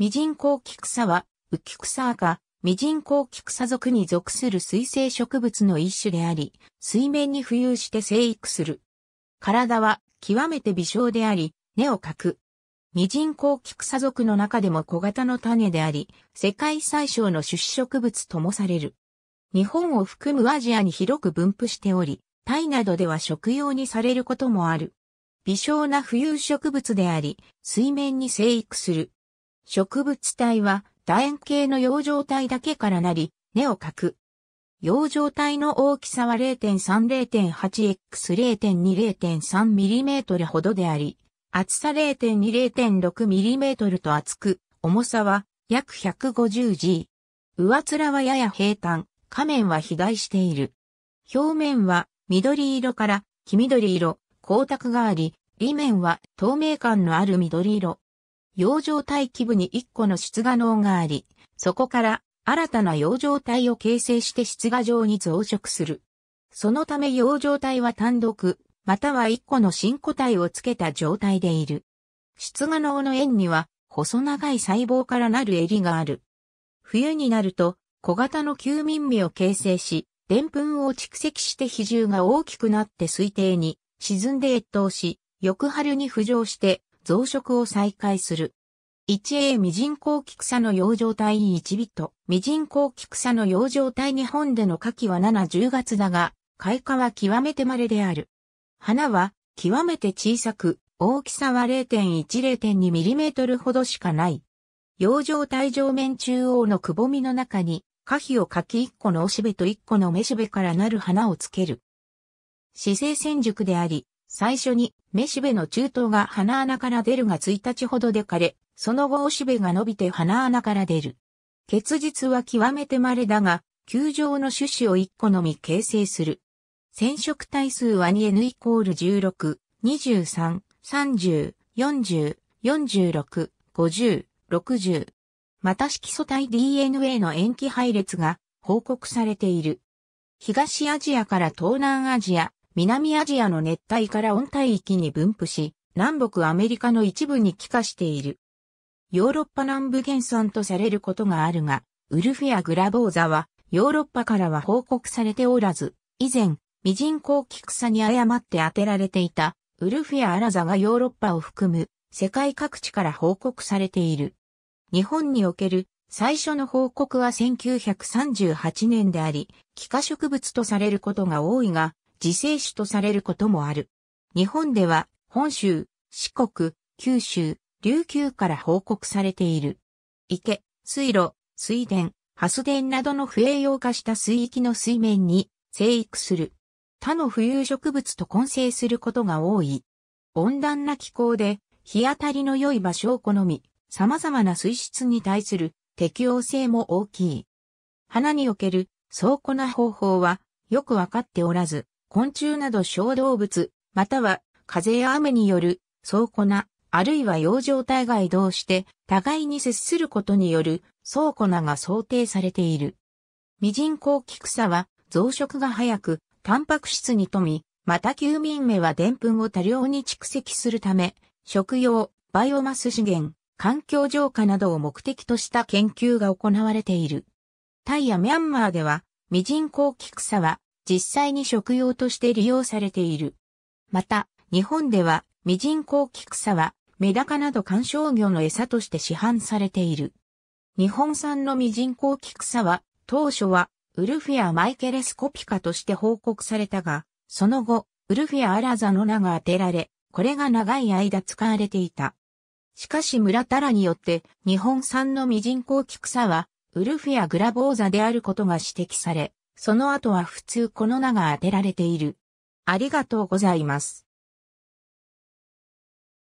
ミジンコウキクサは、ウキクサ科、ミジンコウキクサ属に属する水生植物の一種であり、水面に浮遊して生育する。体は極めて微小であり、根をかく。ミジンコウキクサ属の中でも小型の種であり、世界最小の種子植物ともされる。日本を含むアジアに広く分布しており、タイなどでは食用にされることもある。微小な浮遊植物であり、水面に生育する。植物体は楕円形の養生体だけからなり、根を描く。養生体の大きさは 0.3-0.8x0.2-0.3mm ほどであり、厚さ 0.2-0.6mm と厚く、重さは約 150g。上面はやや平坦、下面は肥大している。表面は緑色から黄緑色、光沢があり、裏面は透明感のある緑色。洋状体基部に1個の出芽脳があり、そこから新たな洋状体を形成して出芽状に増殖する。そのため洋状体は単独、または1個の新個体をつけた状態でいる。出芽脳の円には、細長い細胞からなる襟がある。冬になると、小型の休眠味を形成し、澱粉を蓄積して比重が大きくなって水底に沈んで越冬し、翌春に浮上して増殖を再開する。1A 未人工菊草の養生体1ビット。未人工菊草の養生体日本での夏季は7、10月だが、開花は極めて稀である。花は極めて小さく、大きさは 0.1-0.2mm ほどしかない。養生体上面中央のくぼみの中に、花皮を柿1個のおしべと1個のめしべからなる花をつける。姿勢線熟であり、最初に、めしべの中東が鼻穴から出るが1日ほどで枯れ、その後おしべが伸びて鼻穴から出る。結実は極めて稀だが、球状の種子を1個のみ形成する。染色体数は 2n イコール16、23、30、40、46、50、60。また色素体 DNA の塩基配列が報告されている。東アジアから東南アジア、南アジアの熱帯から温帯域に分布し、南北アメリカの一部に帰化している。ヨーロッパ南部原産とされることがあるが、ウルフィア・グラボーザは、ヨーロッパからは報告されておらず、以前、ミジンコウキクサに誤って当てられていた、ウルフィア・アラザがヨーロッパを含む、世界各地から報告されている。日本における最初の報告は1938年であり、帰化植物とされることが多いが、自生種とされることもある。日本では本州、四国、九州、琉球から報告されている。池、水路、水田、発電などの不栄養化した水域の水面に生育する。他の浮遊植物と混成することが多い。温暖な気候で日当たりの良い場所を好み、様々な水質に対する適応性も大きい。花における倉庫な方法はよくわかっておらず、昆虫など小動物、または風や雨による倉庫な、あるいは洋状態が移動して互いに接することによる倉庫なが想定されている。ミジンコウキクサは増殖が早く、タンパク質に富み、また休眠目は澱粉を多量に蓄積するため、食用、バイオマス資源、環境浄化などを目的とした研究が行われている。タイやミャンマーでは、ミジンコウキクサは実際に食用として利用されている。また、日本では、ミジンコウキクサは、メダカなど観賞魚の餌として市販されている。日本産のミジンコウキクサは、当初は、ウルフィア・マイケレスコピカとして報告されたが、その後、ウルフィア・アラザの名が当てられ、これが長い間使われていた。しかし村田らによって、日本産のミジンコウキクサは、ウルフィア・グラボーザであることが指摘され、その後は普通この名が当てられている。ありがとうございます。